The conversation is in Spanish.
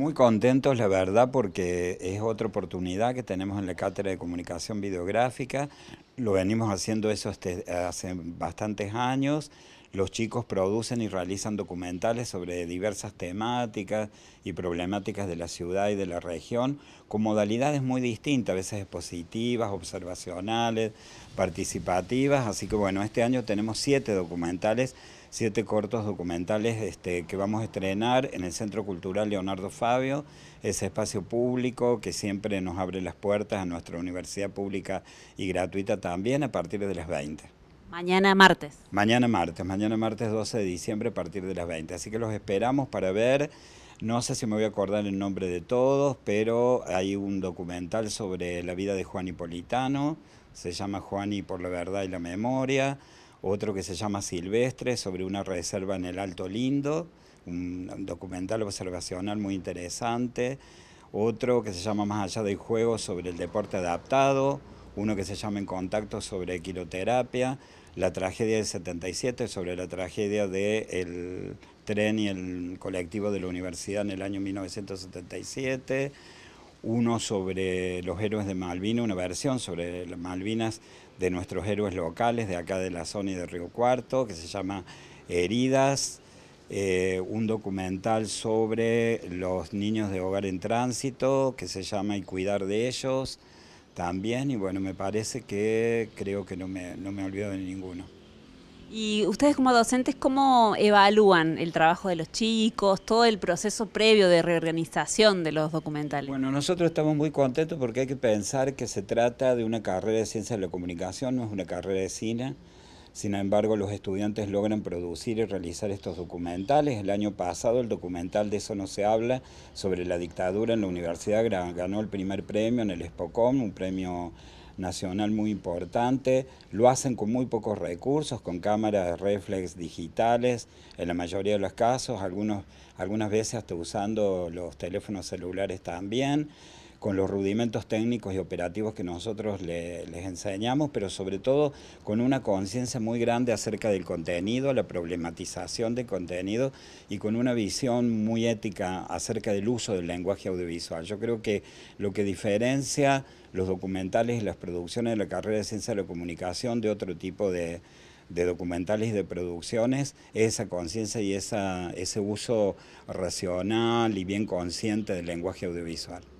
Muy contentos, la verdad, porque es otra oportunidad que tenemos en la Cátedra de Comunicación Videográfica. Lo venimos haciendo eso este, hace bastantes años. Los chicos producen y realizan documentales sobre diversas temáticas y problemáticas de la ciudad y de la región, con modalidades muy distintas, a veces expositivas, observacionales, participativas. Así que bueno, este año tenemos siete documentales siete cortos documentales este, que vamos a estrenar en el Centro Cultural Leonardo Fabio, ese espacio público que siempre nos abre las puertas a nuestra universidad pública y gratuita también a partir de las 20. Mañana martes. Mañana martes, mañana martes 12 de diciembre a partir de las 20. Así que los esperamos para ver... No sé si me voy a acordar el nombre de todos, pero hay un documental sobre la vida de Juan Hipolitano, se llama Juan y por la verdad y la memoria otro que se llama Silvestre, sobre una reserva en el Alto Lindo, un documental observacional muy interesante, otro que se llama Más allá del juego sobre el deporte adaptado, uno que se llama En contacto sobre quiloterapia, la tragedia del 77 sobre la tragedia del el tren y el colectivo de la universidad en el año 1977 uno sobre los héroes de Malvinas, una versión sobre Malvinas de nuestros héroes locales de acá de la zona y de Río Cuarto, que se llama Heridas, eh, un documental sobre los niños de hogar en tránsito, que se llama Y cuidar de ellos también, y bueno, me parece que creo que no me, no me olvido de ninguno. Y ustedes como docentes, ¿cómo evalúan el trabajo de los chicos, todo el proceso previo de reorganización de los documentales? Bueno, nosotros estamos muy contentos porque hay que pensar que se trata de una carrera de ciencia de la comunicación, no es una carrera de cine. Sin embargo, los estudiantes logran producir y realizar estos documentales. El año pasado el documental de Eso no se habla sobre la dictadura en la universidad ganó el primer premio en el Espocom, un premio nacional muy importante, lo hacen con muy pocos recursos, con cámaras reflex digitales, en la mayoría de los casos, algunos, algunas veces hasta usando los teléfonos celulares también con los rudimentos técnicos y operativos que nosotros les enseñamos, pero sobre todo con una conciencia muy grande acerca del contenido, la problematización del contenido y con una visión muy ética acerca del uso del lenguaje audiovisual. Yo creo que lo que diferencia los documentales y las producciones de la carrera de ciencia de la comunicación de otro tipo de, documentales y de producciones, es esa conciencia y ese uso racional y bien consciente del lenguaje audiovisual.